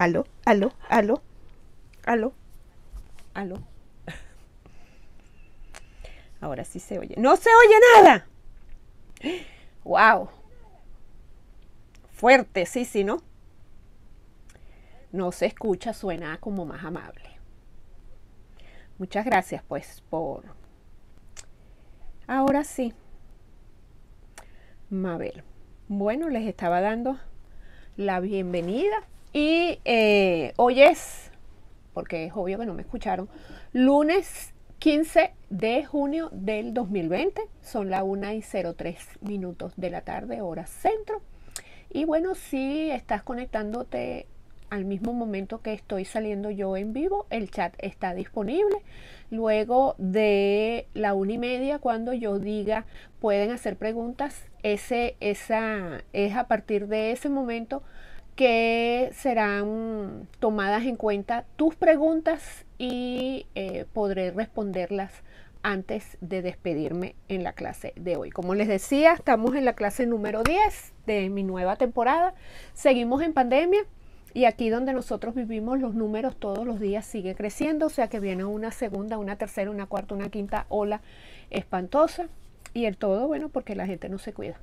Aló, aló, aló, aló, aló. Ahora sí se oye. ¡No se oye nada! ¡Wow! Fuerte, sí, sí, ¿no? No se escucha, suena como más amable. Muchas gracias, pues, por. Ahora sí. Mabel. Bueno, les estaba dando la bienvenida y eh, hoy es, porque es obvio que no me escucharon, lunes 15 de junio del 2020. Son las 1 y 03 minutos de la tarde, hora centro. Y bueno, si estás conectándote al mismo momento que estoy saliendo yo en vivo, el chat está disponible. Luego de la una y media, cuando yo diga pueden hacer preguntas, ese, esa, es a partir de ese momento que serán tomadas en cuenta tus preguntas y eh, podré responderlas antes de despedirme en la clase de hoy. Como les decía, estamos en la clase número 10 de mi nueva temporada. Seguimos en pandemia y aquí donde nosotros vivimos los números todos los días sigue creciendo, o sea que viene una segunda, una tercera, una cuarta, una quinta ola espantosa y el todo, bueno, porque la gente no se cuida.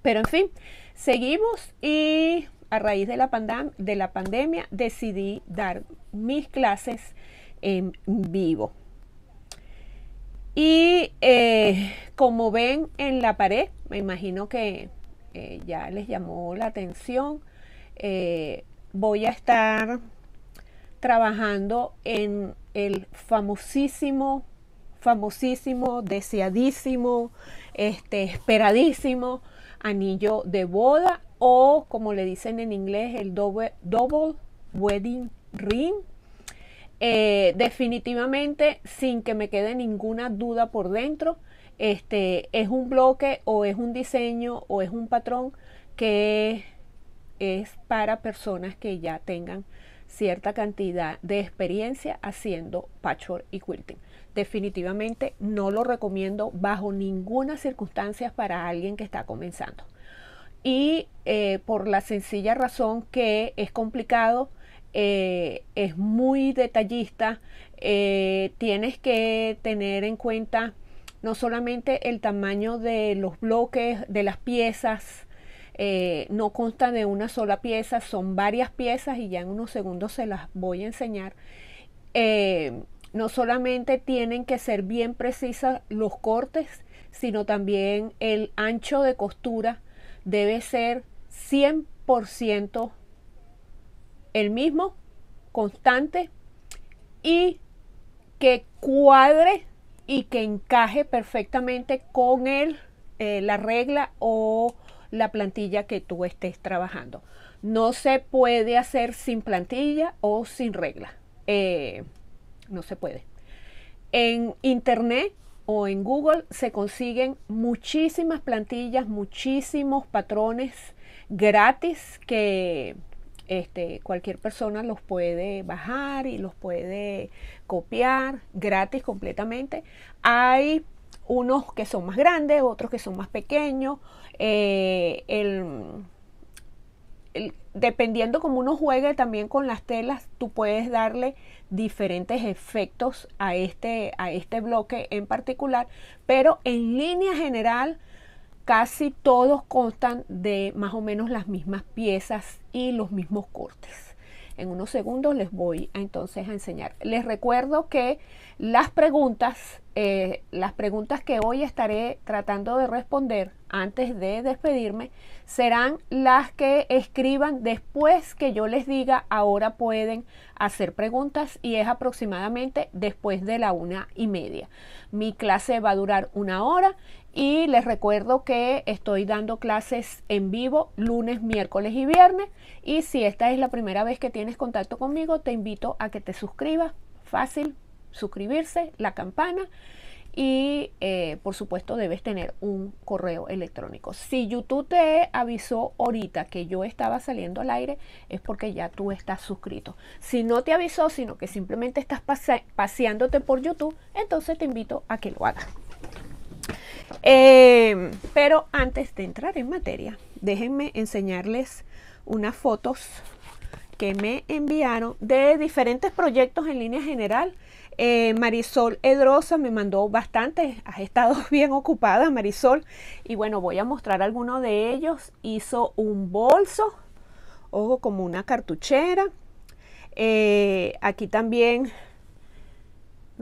Pero en fin, seguimos y a raíz de la, de la pandemia decidí dar mis clases en vivo. Y eh, como ven en la pared, me imagino que eh, ya les llamó la atención, eh, voy a estar trabajando en el famosísimo, famosísimo, deseadísimo, este, esperadísimo anillo de boda o como le dicen en inglés, el double, wedding ring. Eh, definitivamente, sin que me quede ninguna duda por dentro, este, es un bloque o es un diseño o es un patrón que es para personas que ya tengan cierta cantidad de experiencia haciendo patchwork y quilting. Definitivamente no lo recomiendo bajo ninguna circunstancia para alguien que está comenzando y eh, por la sencilla razón que es complicado, eh, es muy detallista, eh, tienes que tener en cuenta no solamente el tamaño de los bloques, de las piezas, no consta de una sola pieza, son varias piezas y ya en unos segundos se las voy a enseñar. no solamente tienen que ser bien precisas los cortes, sino también el ancho de costura, debe ser 100% el mismo, constante y que cuadre y que encaje perfectamente con el, eh, la regla o la plantilla que tú estés trabajando. No se puede hacer sin plantilla o sin regla. Eh, no se puede. En internet o en Google se consiguen muchísimas plantillas, muchísimos patrones gratis que este, cualquier persona los puede bajar y los puede copiar gratis completamente. Hay unos que son más grandes, otros que son más pequeños. Eh, el, dependiendo como uno juegue también con las telas, tú puedes darle diferentes efectos a este, a este bloque en particular, pero en línea general casi todos constan de más o menos las mismas piezas y los mismos cortes. En unos segundos les voy a, entonces a enseñar. Les recuerdo que las preguntas, eh, las preguntas que hoy estaré tratando de responder antes de despedirme serán las que escriban después que yo les diga ahora pueden hacer preguntas y es aproximadamente después de la una y media. Mi clase va a durar una hora y les recuerdo que estoy dando clases en vivo lunes, miércoles y viernes. Y si esta es la primera vez que tienes contacto conmigo, te invito a que te suscribas. Fácil, suscribirse, la campana. Y eh, por supuesto debes tener un correo electrónico. Si YouTube te avisó ahorita que yo estaba saliendo al aire, es porque ya tú estás suscrito. Si no te avisó, sino que simplemente estás paseándote por YouTube, entonces te invito a que lo hagas. Em, pero antes de entrar en materia, déjenme enseñarles unas fotos que me enviaron de diferentes proyectos en línea general. Eh, Marisol Edrosa me mandó bastante, has estado bien ocupada Marisol y bueno voy a mostrar algunos de ellos. Hizo un bolso, ojo, como una cartuchera. Eh, aquí también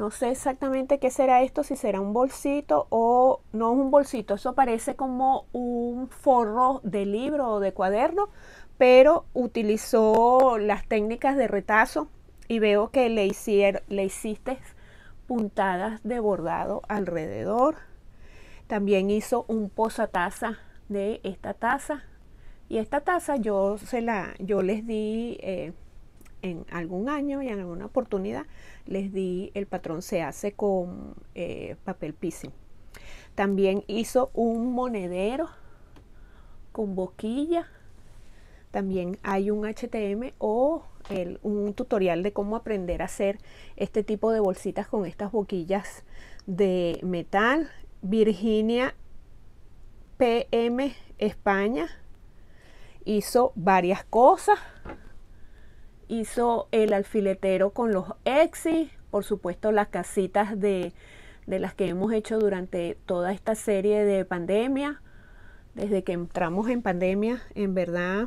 no sé exactamente qué será esto, si será un bolsito o no es un bolsito. Eso parece como un forro de libro o de cuaderno, pero utilizó las técnicas de retazo y veo que le, hiciste puntadas de bordado alrededor. También hizo un taza de esta taza. Y esta taza yo, se la, yo les di eh, en algún año y en alguna oportunidad les di el patrón se hace con eh, papel piso También hizo un monedero con boquilla. También hay un HTM o el, un tutorial de cómo aprender a hacer este tipo de bolsitas con estas boquillas de metal. Virginia PM España hizo varias cosas hizo el alfiletero con los exis, por supuesto las casitas de, de las que hemos hecho durante toda esta serie de pandemia, desde que entramos en pandemia, en verdad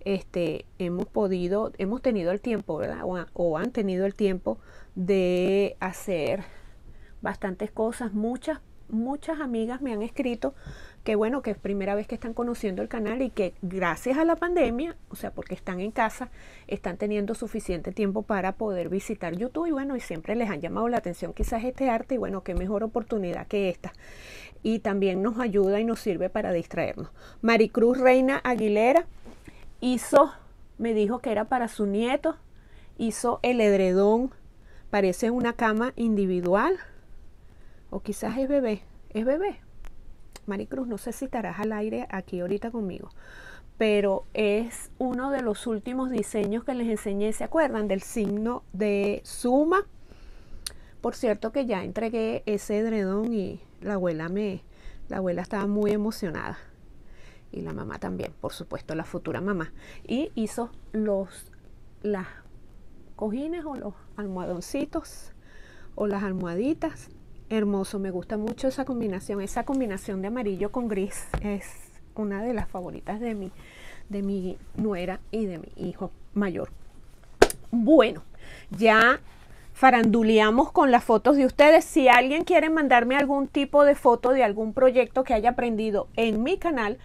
este, hemos podido, hemos tenido el tiempo, ¿verdad? O, o, han tenido el tiempo de hacer bastantes cosas. Muchas, muchas amigas me han escrito que bueno, que es primera vez que están conociendo el canal y que gracias a la pandemia, o sea, porque están en casa, están teniendo suficiente tiempo para poder visitar YouTube y bueno, y siempre les han llamado la atención quizás este arte y bueno, qué mejor oportunidad que esta. Y también nos ayuda y nos sirve para distraernos. Maricruz Reina Aguilera hizo, me dijo que era para su nieto, hizo el edredón, parece una cama individual o quizás es bebé, es bebé, Maricruz, no sé si estarás al aire aquí ahorita conmigo, pero es uno de los últimos diseños que les enseñé, ¿se acuerdan? Del signo de suma. Por cierto que ya entregué ese edredón y la abuela me, la abuela estaba muy emocionada. Y la mamá también, por supuesto, la futura mamá. Y hizo los, las cojines o los almohadoncitos o las almohaditas Hermoso, me gusta mucho esa combinación. Esa combinación de amarillo con gris es una de las favoritas de mi, de mi nuera y de mi hijo mayor. Bueno, ya faranduleamos con las fotos de ustedes. Si alguien quiere mandarme algún tipo de foto de algún proyecto que haya aprendido en mi canal,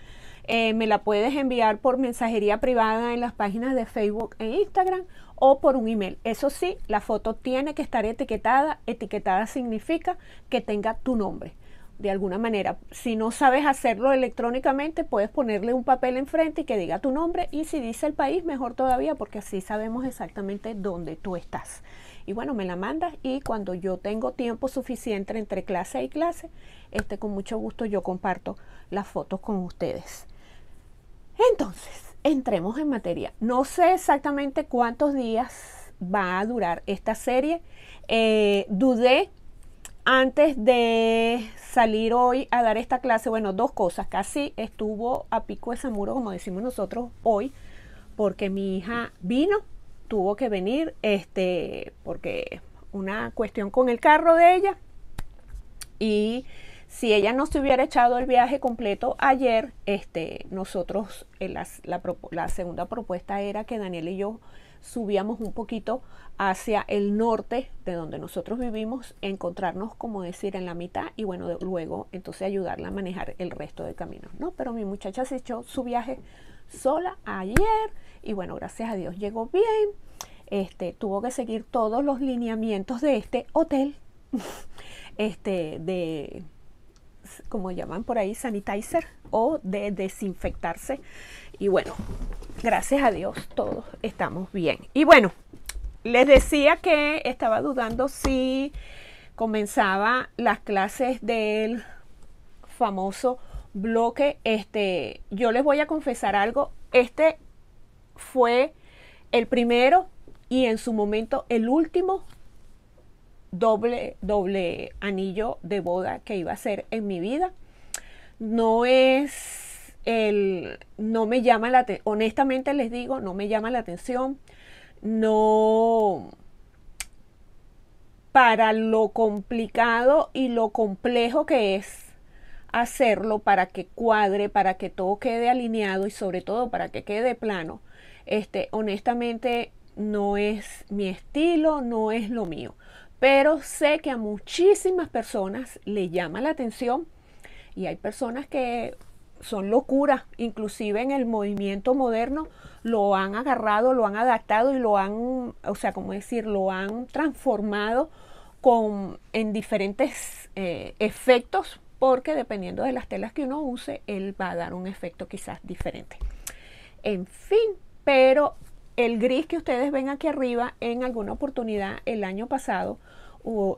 eh, me la puedes enviar por mensajería privada en las páginas de Facebook e Instagram o por un email. Eso sí, la foto tiene que estar etiquetada. Etiquetada significa que tenga tu nombre. De alguna manera, si no sabes hacerlo electrónicamente, puedes ponerle un papel enfrente y que diga tu nombre y si dice el país, mejor todavía porque así sabemos exactamente dónde tú estás. Y bueno, me la mandas y cuando yo tengo tiempo suficiente entre clase y clase, este con mucho gusto yo comparto las fotos con ustedes. Entonces, entremos en materia. No sé exactamente cuántos días va a durar esta serie. Eh, dudé antes de salir hoy a dar esta clase, bueno, dos cosas. Casi estuvo a pico ese muro, como decimos nosotros hoy, porque mi hija vino, tuvo que venir, este, porque una cuestión con el carro de ella. Y si ella no se hubiera echado el viaje completo ayer, este, nosotros, eh, la, segunda propuesta era que Daniel y yo subíamos un poquito hacia el norte de donde nosotros vivimos, encontrarnos, como decir, en la mitad y bueno, luego entonces ayudarla a manejar el resto del camino, ¿no? Pero mi muchacha se echó su viaje sola ayer y bueno, gracias a Dios llegó bien. Este, tuvo que seguir todos los lineamientos de este hotel, este, de como llaman por ahí, sanitizer o de desinfectarse. Y bueno, gracias a Dios todos estamos bien. Y bueno, les decía que estaba dudando si comenzaba las clases del famoso bloque. Este, yo les voy a confesar algo. Este fue el primero y en su momento el último doble, doble anillo de boda que iba a ser en mi vida. No es el, no me llama la atención, honestamente les digo, no me llama la atención, no, para lo complicado y lo complejo que es hacerlo para que cuadre, para que todo quede alineado y sobre todo para que quede plano. Este, honestamente no es mi estilo, no es lo mío. Pero sé que a muchísimas personas le llama la atención y hay personas que son locuras, inclusive en el movimiento moderno lo han agarrado, lo han adaptado y lo han, o sea, como decir, lo han transformado con, en diferentes eh, efectos porque dependiendo de las telas que uno use, él va a dar un efecto quizás diferente. En fin, pero el gris que ustedes ven aquí arriba, en alguna oportunidad el año pasado,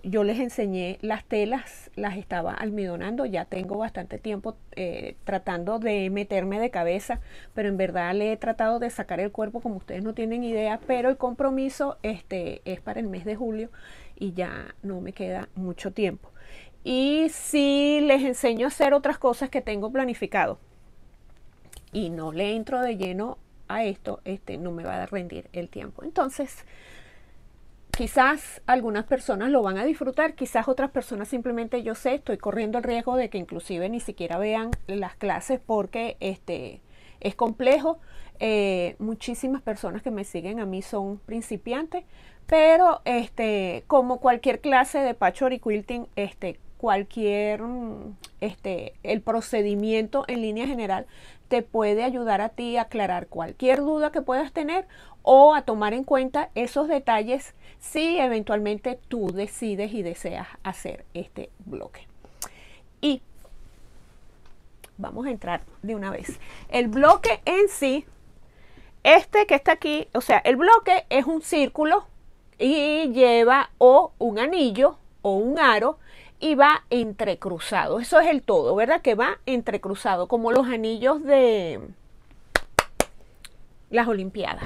yo les enseñé las telas, las estaba almidonando, ya tengo bastante tiempo eh, tratando de meterme de cabeza, pero en verdad le he tratado de sacar el cuerpo como ustedes no tienen idea, pero el compromiso este, es para el mes de julio y ya no me queda mucho tiempo. Y si les enseño a hacer otras cosas que tengo planificado. Y no le entro de lleno a esto, este no me va a rendir el tiempo. Entonces, quizás algunas personas lo van a disfrutar, quizás otras personas simplemente yo sé, estoy corriendo el riesgo de que inclusive ni siquiera vean las clases porque este es complejo. Eh, muchísimas personas que me siguen a mí son principiantes, pero este, como cualquier clase de patchwork y quilting, este, cualquier, mm, este, el procedimiento en línea general te puede ayudar a ti a aclarar cualquier duda que puedas tener o a tomar en cuenta esos detalles si eventualmente tú decides y deseas hacer este bloque. Y vamos a entrar de una vez. El bloque en sí, este que está aquí, o sea, el bloque es un círculo y lleva o un anillo o un aro y va entrecruzado. Eso es el todo, ¿verdad? Que va entrecruzado, como los anillos de las Olimpiadas.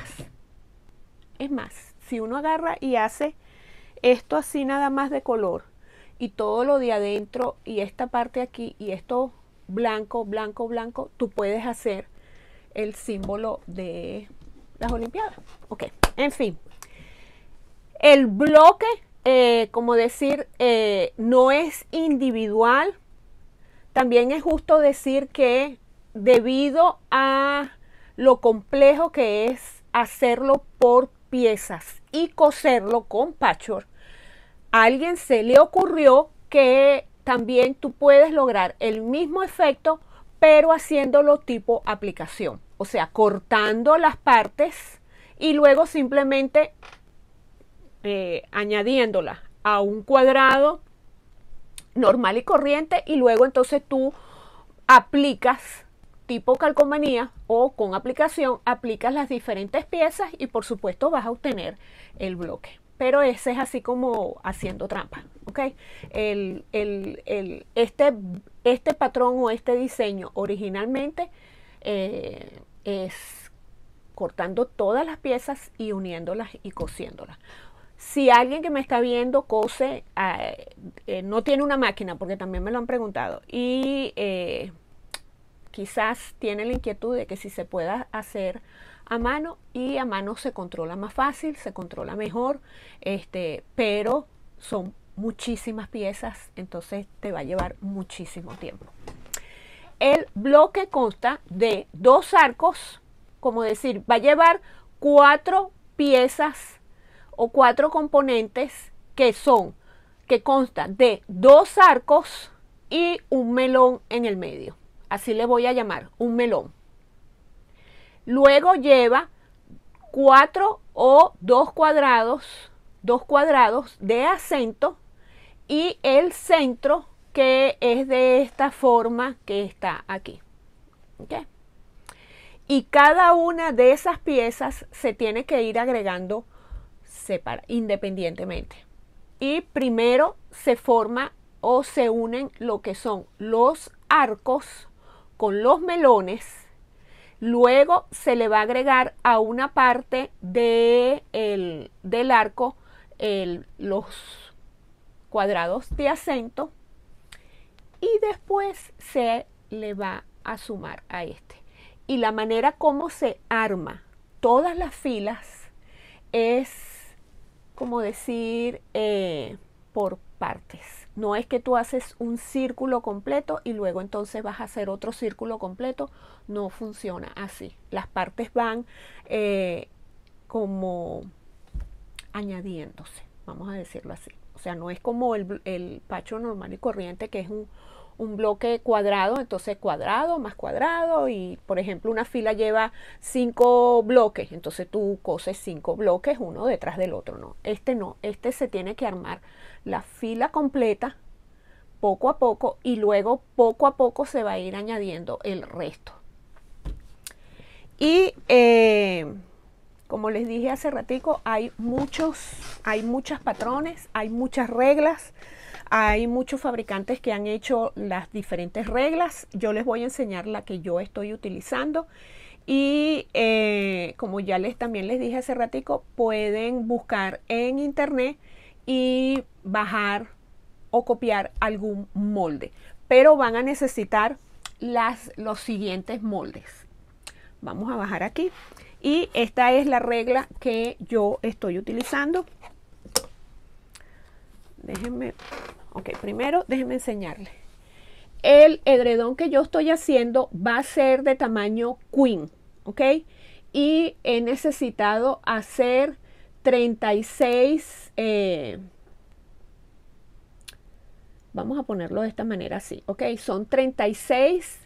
Es más, si uno agarra y hace esto así nada más de color y todo lo de adentro y esta parte aquí y esto blanco, blanco, blanco, tú puedes hacer el símbolo de las Olimpiadas. Ok, en fin. El bloque eh, como decir, eh, no es individual. También es justo decir que debido a lo complejo que es hacerlo por piezas y coserlo con patchwork, a alguien se le ocurrió que también tú puedes lograr el mismo efecto, pero haciéndolo tipo aplicación, o sea, cortando las partes y luego simplemente eh, añadiéndola a un cuadrado normal y corriente y luego entonces tú aplicas tipo calcomanía o con aplicación aplicas las diferentes piezas y por supuesto vas a obtener el bloque pero ese es así como haciendo trampa ok este, este patrón o este diseño originalmente eh, es cortando todas las piezas y uniéndolas y cosiéndolas si alguien que me está viendo cose, ah, eh, no tiene una máquina, porque también me lo han preguntado, y eh, quizás tiene la inquietud de que si se pueda hacer a mano y a mano se controla más fácil, se controla mejor, este, pero son muchísimas piezas, entonces te va a llevar muchísimo tiempo. El bloque consta de dos arcos, como decir, va a llevar cuatro piezas o cuatro componentes que son, que constan de dos arcos y un melón en el medio. Así le voy a llamar, un melón. Luego lleva cuatro o dos cuadrados, dos cuadrados de acento y el centro que es de esta forma que está aquí. Y cada una de esas piezas se tiene que ir agregando separa, independientemente. Y primero se forma o se unen lo que son los arcos con los melones. Luego se le va a agregar a una parte de el, del arco el, los cuadrados de acento y después se le va a sumar a este. Y la manera como se arma todas las filas es como decir, eh, por partes. No es que tú haces un círculo completo y luego entonces vas a hacer otro círculo completo. No funciona así. Las partes van eh, como añadiéndose, vamos a decirlo así. O sea, no es como el, el pacho normal y corriente que es un, un bloque cuadrado, entonces cuadrado más cuadrado y por ejemplo una fila lleva cinco bloques, entonces tú coses cinco bloques uno detrás del otro, no, este no, este se tiene que armar la fila completa poco a poco y luego poco a poco se va a ir añadiendo el resto. Y eh, como les dije hace ratico, hay muchos, hay muchos patrones, hay muchas reglas hay muchos fabricantes que han hecho las diferentes reglas. Yo les voy a enseñar la que yo estoy utilizando. Y eh, como ya les también les dije hace ratico, pueden buscar en internet y bajar o copiar algún molde. Pero van a necesitar las, los siguientes moldes. Vamos a bajar aquí. Y esta es la regla que yo estoy utilizando déjenme, ok, primero déjenme enseñarles. El edredón que yo estoy haciendo va a ser de tamaño queen, ok, y he necesitado hacer 36, eh, vamos a ponerlo de esta manera así, ok, son 36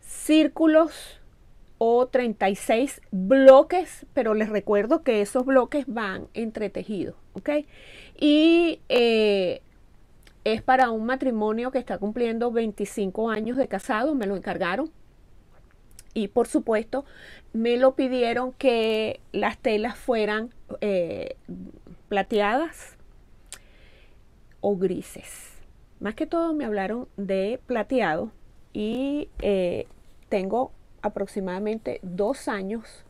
círculos o 36 bloques, pero les recuerdo que esos bloques van entretejidos, ¿ok? Y eh, es para un matrimonio que está cumpliendo 25 años de casado, me lo encargaron. Y por supuesto, me lo pidieron que las telas fueran eh, plateadas o grises. Más que todo me hablaron de plateado y eh, tengo aproximadamente dos años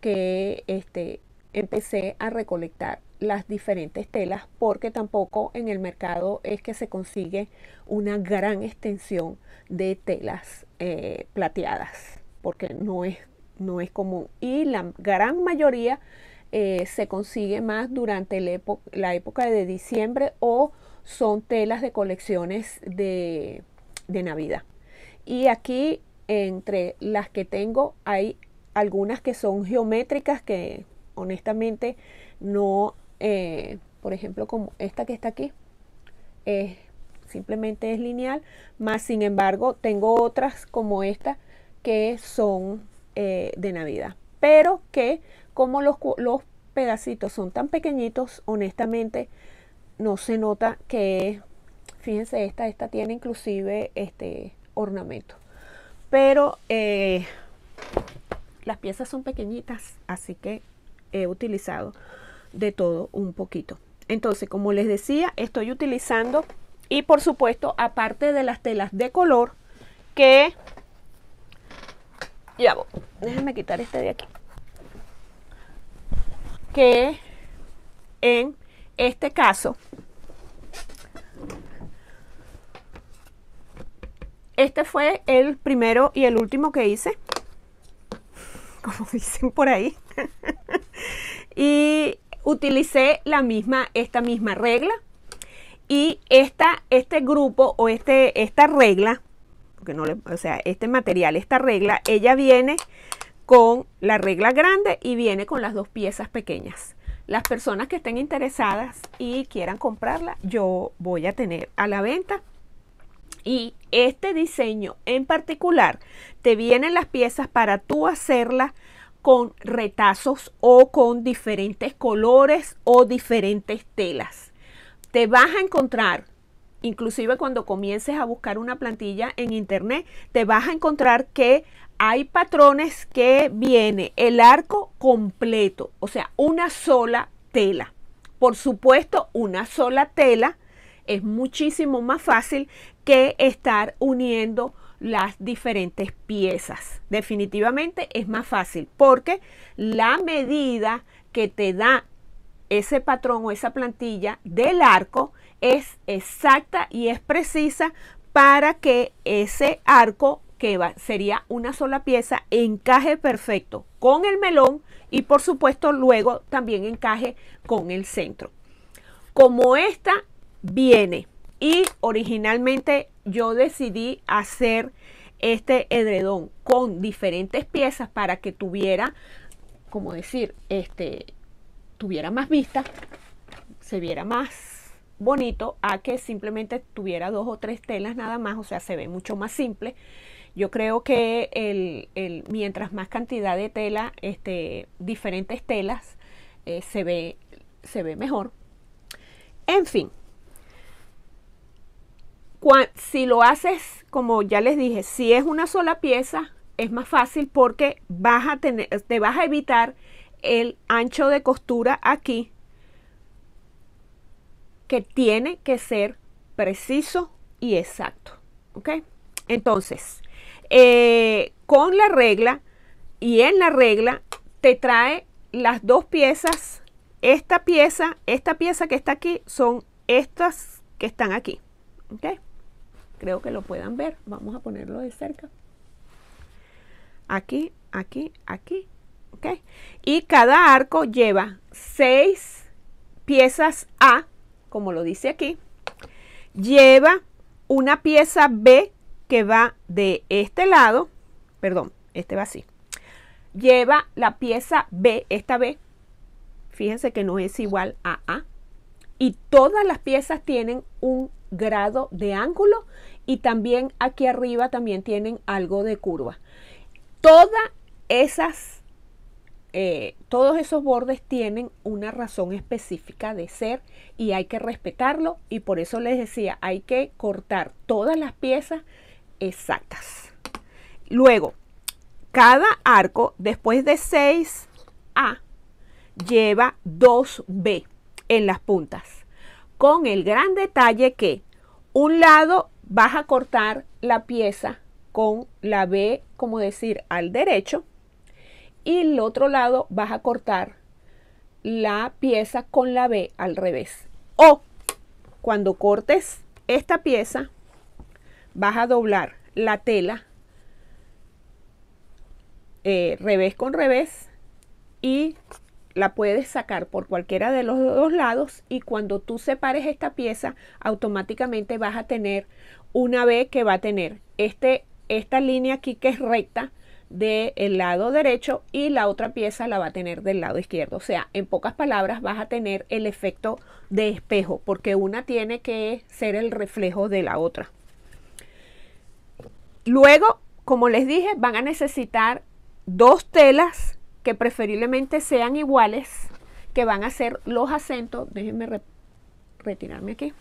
que este, empecé a recolectar las diferentes telas porque tampoco en el mercado es que se consigue una gran extensión de telas eh, plateadas porque no es, no es común y la gran mayoría eh, se consigue más durante la, época de diciembre o son telas de colecciones de, de navidad y aquí entre las que tengo hay algunas que son geométricas que honestamente no, eh, por ejemplo, como esta que está aquí, simplemente es lineal, más sin embargo tengo otras como esta que son eh, de Navidad, pero que como los, pedacitos son tan pequeñitos, honestamente no se nota que, fíjense, esta, esta tiene inclusive este ornamento, pero eh, las piezas son pequeñitas, así que he utilizado de todo un poquito. Entonces, como les decía, estoy utilizando y por supuesto, aparte de las telas de color que ya Déjenme quitar este de aquí. Que en este caso este fue el primero y el último que hice. Como dicen por ahí. y utilicé la misma, esta misma regla. Y esta, este grupo o este, esta regla, porque no le, o sea, este material, esta regla, ella viene con la regla grande y viene con las dos piezas pequeñas. Las personas que estén interesadas y quieran comprarla, yo voy a tener a la venta. Y este diseño en particular, te vienen las piezas para tú hacerla con retazos o con diferentes colores o diferentes telas. Te vas a encontrar, inclusive cuando comiences a buscar una plantilla en internet, te vas a encontrar que hay patrones que viene el arco completo, o sea, una sola tela. Por supuesto, una sola tela es muchísimo más fácil que estar uniendo las diferentes piezas. Definitivamente es más fácil porque la medida que te da ese patrón o esa plantilla del arco es exacta y es precisa para que ese arco que va, sería una sola pieza encaje perfecto con el melón y por supuesto luego también encaje con el centro. Como esta viene y originalmente yo decidí hacer este edredón con diferentes piezas para que tuviera, como decir, este, tuviera más vista, se viera más bonito a que simplemente tuviera dos o tres telas nada más, o sea, se ve mucho más simple. Yo creo que el, mientras más cantidad de tela, este, diferentes telas, eh, se, ve, se ve mejor. En fin, si lo haces, como ya les dije, si es una sola pieza, es más fácil porque vas a tener, te vas a evitar el ancho de costura aquí que tiene que ser preciso y exacto. ¿Ok? Entonces, eh, con la regla y en la regla te trae las dos piezas. Esta pieza, esta pieza que está aquí, son estas que están aquí. ¿Ok? Creo que lo puedan ver. Vamos a ponerlo de cerca. Aquí, aquí, aquí. ¿Ok? Y cada arco lleva seis piezas A, como lo dice aquí. Lleva una pieza B que va de este lado. Perdón, este va así. Lleva la pieza B, esta B. Fíjense que no es igual a A. Y todas las piezas tienen un grado de ángulo y también aquí arriba también tienen algo de curva. Todas esas, eh, todos esos bordes tienen una razón específica de ser y hay que respetarlo y por eso les decía, hay que cortar todas las piezas exactas. Luego, cada arco después de 6A lleva 2B en las puntas, con el gran detalle que un lado vas a cortar la pieza con la B, como decir, al derecho, y el otro lado vas a cortar la pieza con la B al revés. O cuando cortes esta pieza, vas a doblar la tela eh, revés con revés y la puedes sacar por cualquiera de los dos lados y cuando tú separes esta pieza automáticamente vas a tener una vez que va a tener este, esta línea aquí que es recta del lado derecho y la otra pieza la va a tener del lado izquierdo. O sea, en pocas palabras vas a tener el efecto de espejo porque una tiene que ser el reflejo de la otra. Luego, como les dije, van a necesitar dos telas que preferiblemente sean iguales, que van a ser los acentos, déjenme retirarme aquí.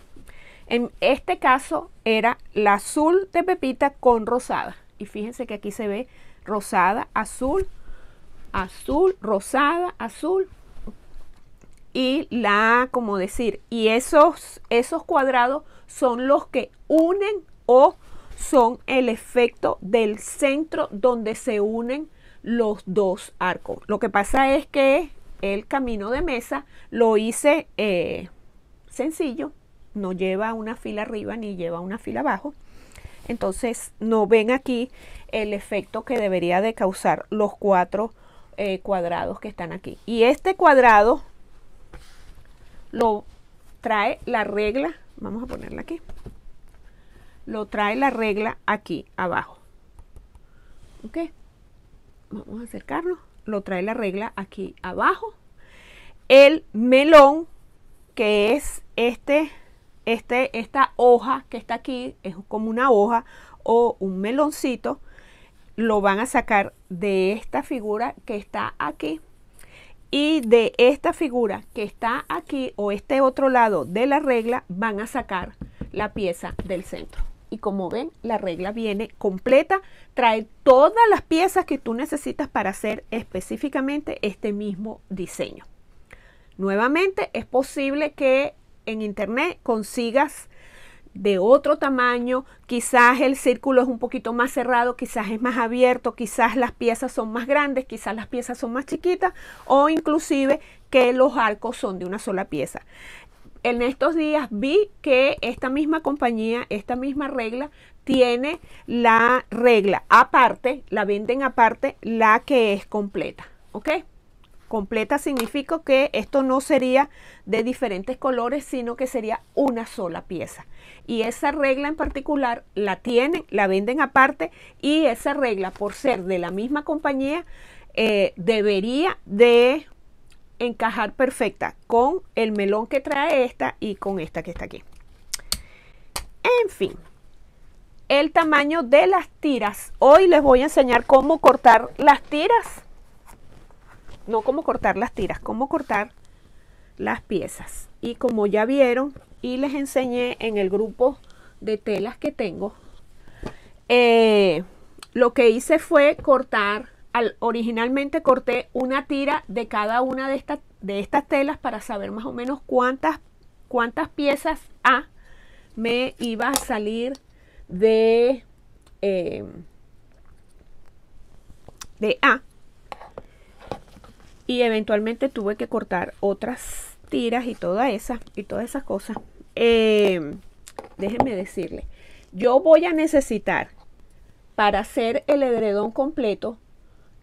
En este caso era la azul de pepita con rosada. Y fíjense que aquí se ve rosada, azul, azul, rosada, azul. Y la, como decir, y esos, esos cuadrados son los que unen o son el efecto del centro donde se unen los dos arcos. Lo que pasa es que el camino de mesa lo hice eh, sencillo, no lleva una fila arriba ni lleva una fila abajo. Entonces no ven aquí el efecto que debería de causar los cuatro eh, cuadrados que están aquí. Y este cuadrado lo trae la regla, vamos a ponerla aquí, lo trae la regla aquí abajo vamos a acercarlo lo trae la regla aquí abajo. El melón, que es este, este, esta hoja que está aquí, es como una hoja o un meloncito, lo van a sacar de esta figura que está aquí y de esta figura que está aquí o este otro lado de la regla van a sacar la pieza del centro y como ven, la regla viene completa, trae todas las piezas que tú necesitas para hacer específicamente este mismo diseño. Nuevamente, es posible que en internet consigas de otro tamaño, quizás el círculo es un poquito más cerrado, quizás es más abierto, quizás las piezas son más grandes, quizás las piezas son más chiquitas o inclusive que los arcos son de una sola pieza en estos días vi que esta misma compañía, esta misma regla, tiene la regla aparte, la venden aparte, la que es completa. ¿Ok? Completa significa que esto no sería de diferentes colores, sino que sería una sola pieza. Y esa regla en particular la tienen, la venden aparte y esa regla por ser de la misma compañía eh, debería de encajar perfecta con el melón que trae esta y con esta que está aquí. En fin, el tamaño de las tiras. Hoy les voy a enseñar cómo cortar las tiras. No cómo cortar las tiras, cómo cortar las piezas. Y como ya vieron y les enseñé en el grupo de telas que tengo, eh, lo que hice fue cortar originalmente corté una tira de cada una de, estas de estas telas para saber más o menos cuántas, cuántas piezas A me iba a salir de, em, de A. Y eventualmente tuve que cortar otras tiras y todas esas, y todas esas cosas. Em, déjenme decirle, yo voy a necesitar para hacer el edredón completo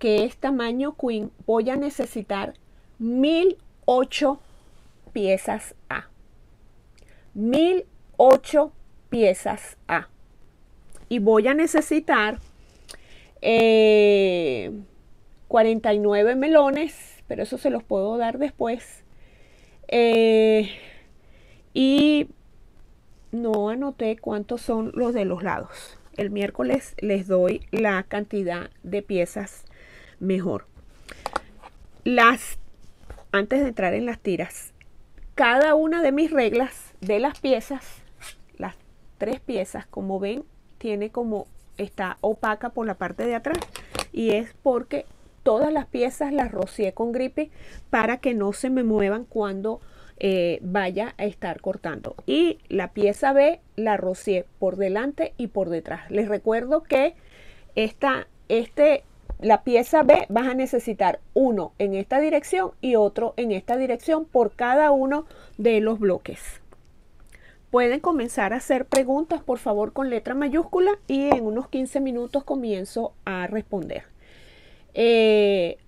que es tamaño queen, voy a necesitar 1008 piezas A. 1008 piezas A. Y voy a necesitar 49 eh, melones, pero eso se los puedo dar después. Eh, y no anoté cuántos son los de los lados. El miércoles les doy la cantidad de piezas mejor. Las, antes de entrar en las tiras, cada una de mis reglas de las piezas, las tres piezas, como ven, tiene como está opaca por la parte de atrás y es porque todas las piezas las rocié con gripe para que no se me muevan cuando eh, vaya a estar cortando y la pieza B la rocié por delante y por detrás les recuerdo que esta, este la pieza B vas a necesitar uno en esta dirección y otro en esta dirección por cada uno de los bloques. Pueden comenzar a hacer preguntas, por favor, con letra mayúscula y en unos 15 minutos comienzo a responder. Eh,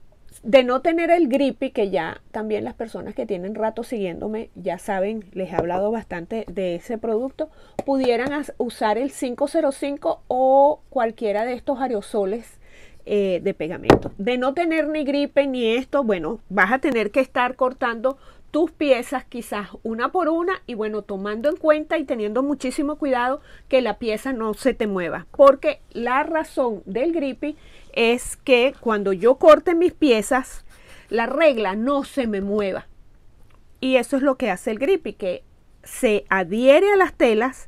de no tener el grippy, que ya también las personas que tienen rato siguiéndome ya saben, les he hablado bastante de ese producto, pudieran usar el 505 o cualquiera de estos aerosoles eh, de pegamento. De no tener ni gripe ni esto, bueno, vas a tener que estar cortando tus piezas quizás una por una y bueno, tomando en cuenta y teniendo muchísimo cuidado que la pieza no se te mueva, porque la razón del gripe es que cuando yo corte mis piezas, la regla no se me mueva. Y eso es lo que hace el gripe que se adhiere a las telas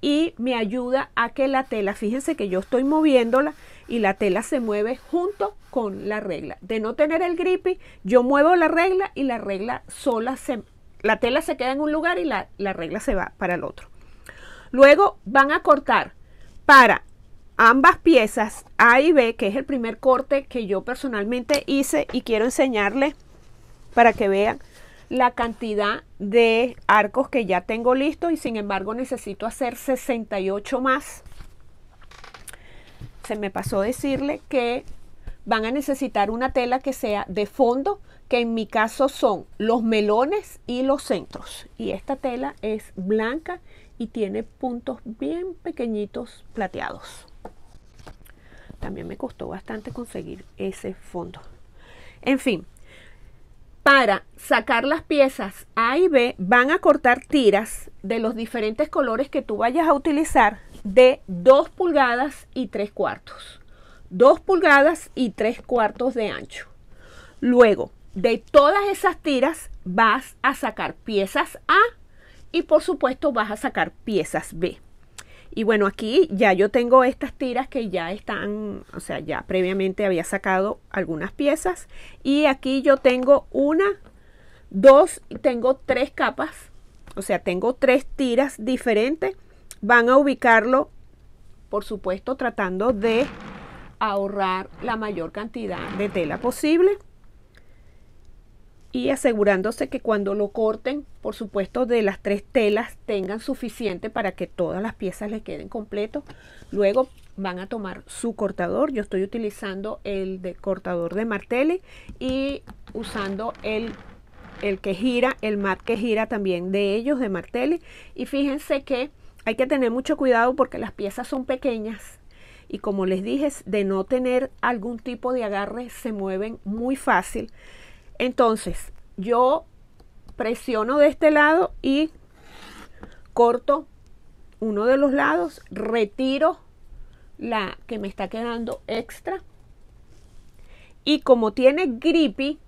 y me ayuda a que la tela, fíjense que yo estoy moviéndola y la tela se mueve junto con la regla. De no tener el grippy, yo muevo la regla y la regla sola se, la tela se queda en un lugar y la, la regla se va para el otro. Luego van a cortar para ambas piezas A y B, que es el primer corte que yo personalmente hice y quiero enseñarles para que vean la cantidad de arcos que ya tengo listo y sin embargo necesito hacer 68 más se me pasó decirle que van a necesitar una tela que sea de fondo, que en mi caso son los melones y los centros. Y esta tela es blanca y tiene puntos bien pequeñitos plateados. También me costó bastante conseguir ese fondo. En fin, para sacar las piezas A y B van a cortar tiras de los diferentes colores que tú vayas a utilizar de 2 pulgadas y 3 cuartos. 2 pulgadas y 3 cuartos de ancho. Luego, de todas esas tiras vas a sacar piezas A y por supuesto vas a sacar piezas B. Y bueno, aquí ya yo tengo estas tiras que ya están, o sea, ya previamente había sacado algunas piezas. Y aquí yo tengo una, dos, tengo tres capas. O sea, tengo tres tiras diferentes van a ubicarlo, por supuesto, tratando de ahorrar la mayor cantidad de tela posible y asegurándose que cuando lo corten, por supuesto, de las tres telas tengan suficiente para que todas las piezas le queden completo. Luego van a tomar su cortador. Yo estoy utilizando el de cortador de Martelli y usando el, el que gira, el mat que gira también de ellos, de Martelli Y fíjense que hay que tener mucho cuidado porque las piezas son pequeñas y como les dije, de no tener algún tipo de agarre se mueven muy fácil. Entonces, yo presiono de este lado y corto uno de los lados, retiro la que me está quedando extra. Y como tiene grippy,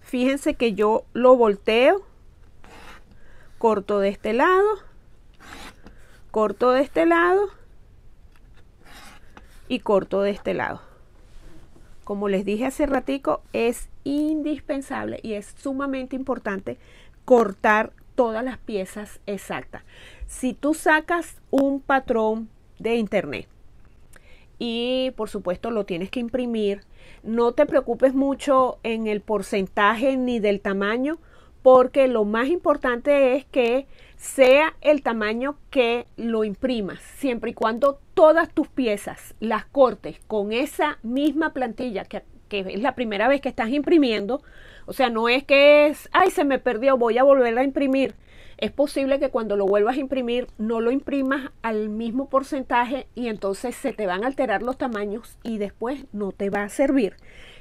fíjense que yo lo volteo, corto de este lado corto de este lado y corto de este lado. Como les dije hace ratico, es indispensable y es sumamente importante cortar todas las piezas exactas. Si tú sacas un patrón de internet y por supuesto lo tienes que imprimir, no te preocupes mucho en el porcentaje ni del tamaño porque lo más importante es que sea el tamaño que lo imprimas, siempre y cuando todas tus piezas las cortes con esa misma plantilla que, es la primera vez que estás imprimiendo, o sea, no es que es, ay, se me perdió, voy a volver a imprimir. Es posible que cuando lo vuelvas a imprimir no lo imprimas al mismo porcentaje y entonces se te van a alterar los tamaños y después no te va a servir.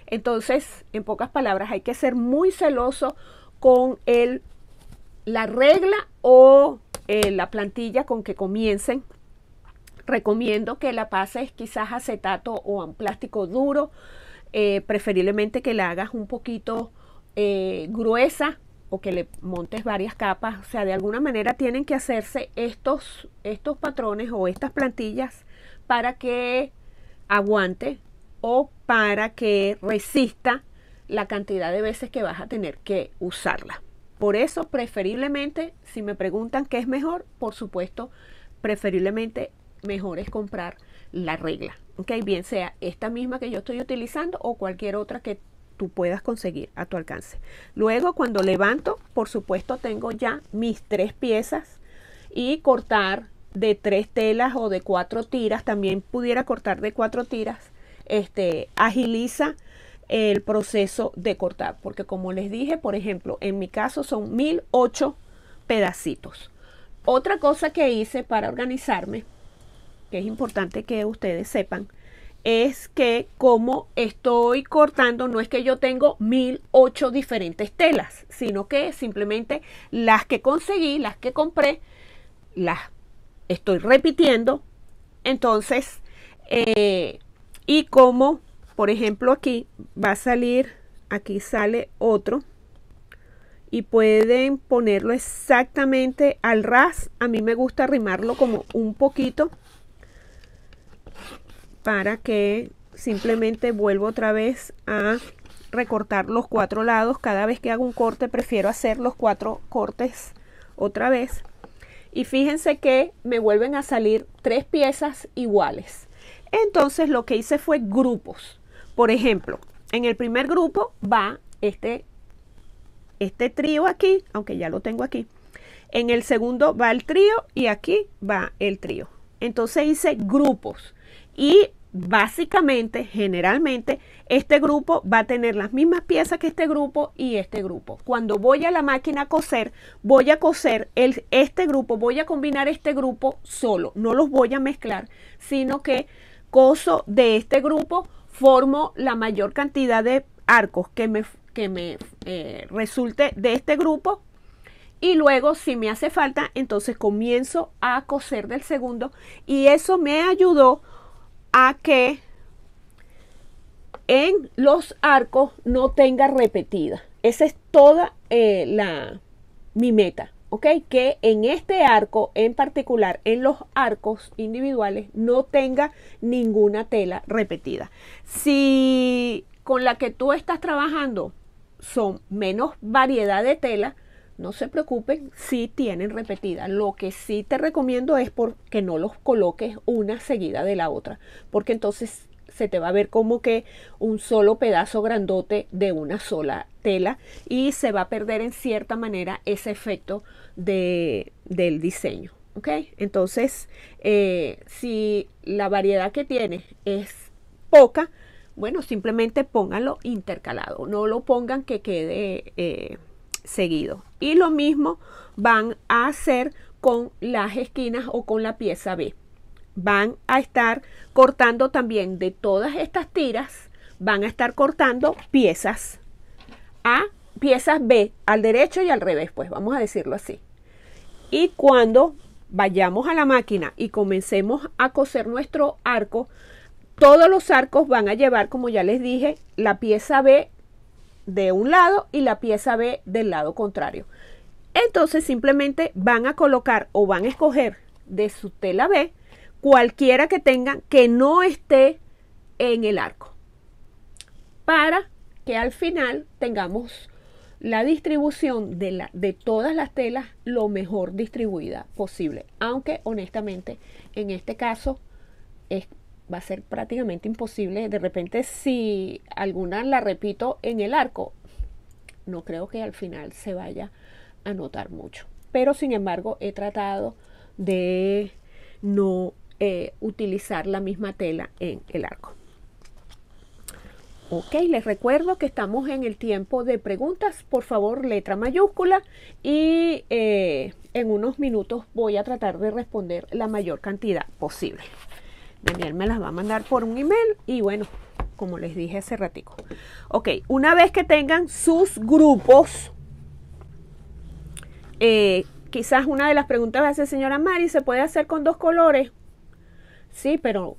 Entonces, en pocas palabras, hay que ser muy celoso con el la regla o eh, la plantilla con que comiencen. Recomiendo que la pases quizás acetato o un plástico duro, eh, preferiblemente que la hagas un poquito eh, gruesa o que le montes varias capas. O sea, de alguna manera tienen que hacerse estos, estos patrones o estas plantillas para que aguante o para que resista la cantidad de veces que vas a tener que usarla. Por eso, preferiblemente, si me preguntan qué es mejor, por supuesto, preferiblemente mejor es comprar la regla. ¿ok? Bien sea esta misma que yo estoy utilizando o cualquier otra que tú puedas conseguir a tu alcance. Luego, cuando levanto, por supuesto, tengo ya mis tres piezas y cortar de tres telas o de cuatro tiras. También pudiera cortar de cuatro tiras. Este agiliza el proceso de cortar, porque como les dije, por ejemplo, en mi caso son 1008 pedacitos. Otra cosa que hice para organizarme, que es importante que ustedes sepan, es que como estoy cortando, no es que yo tengo 1008 diferentes telas, sino que simplemente las que conseguí, las que compré, las estoy repitiendo. Entonces, eh, y como por ejemplo, aquí va a salir, aquí sale otro. Y pueden ponerlo exactamente al ras. A mí me gusta arrimarlo como un poquito. Para que simplemente vuelvo otra vez a recortar los cuatro lados. Cada vez que hago un corte prefiero hacer los cuatro cortes otra vez. Y fíjense que me vuelven a salir tres piezas iguales. Entonces lo que hice fue grupos. Por ejemplo, en el primer grupo va este, este trío aquí, aunque ya lo tengo aquí. En el segundo va el trío y aquí va el trío. Entonces hice grupos y básicamente, generalmente, este grupo va a tener las mismas piezas que este grupo y este grupo. Cuando voy a la máquina a coser, voy a coser este grupo, voy a combinar este grupo solo, no los voy a mezclar, sino que coso de este grupo formo la mayor cantidad de arcos que me, que me eh, resulte de este grupo. Y luego, si me hace falta, entonces comienzo a coser del segundo. Y eso me ayudó a que en los arcos no tenga repetida. Esa es toda eh, la, mi meta. Que en este arco, en particular en los arcos individuales, no tenga ninguna tela repetida. Si con la que tú estás trabajando son menos variedad de tela, no se preocupen si tienen repetida. Lo que sí te recomiendo es porque no los coloques una seguida de la otra, porque entonces se te va a ver como que un solo pedazo grandote de una sola tela y se va a perder en cierta manera ese efecto del diseño. ¿ok? Entonces, eh, si la variedad que tiene es poca, bueno, simplemente póngalo intercalado, no lo pongan que quede eh, seguido. Y lo mismo van a hacer con las esquinas o con la pieza B van a estar cortando también de todas estas tiras, van a estar cortando piezas A, piezas B, al derecho y al revés, pues vamos a decirlo así. Y cuando vayamos a la máquina y comencemos a coser nuestro arco, todos los arcos van a llevar, como ya les dije, la pieza B de un lado y la pieza B del lado contrario. Entonces simplemente van a colocar o van a escoger de su tela B cualquiera que tengan que no esté en el arco. Para que al final tengamos la distribución de, la, de todas las telas lo mejor distribuida posible. Aunque honestamente en este caso es, va a ser prácticamente imposible. De repente si alguna la repito en el arco, no creo que al final se vaya a notar mucho. Pero sin embargo he tratado de no eh, utilizar la misma tela en el arco. Ok, les recuerdo que estamos en el tiempo de preguntas, por favor, letra mayúscula y eh, en unos minutos voy a tratar de responder la mayor cantidad posible. Daniel me las va a mandar por un email y bueno, como les dije hace ratico. Ok, una vez que tengan sus grupos, eh, quizás una de las preguntas de hace señora Mari, ¿se puede hacer con dos colores? Sí, pero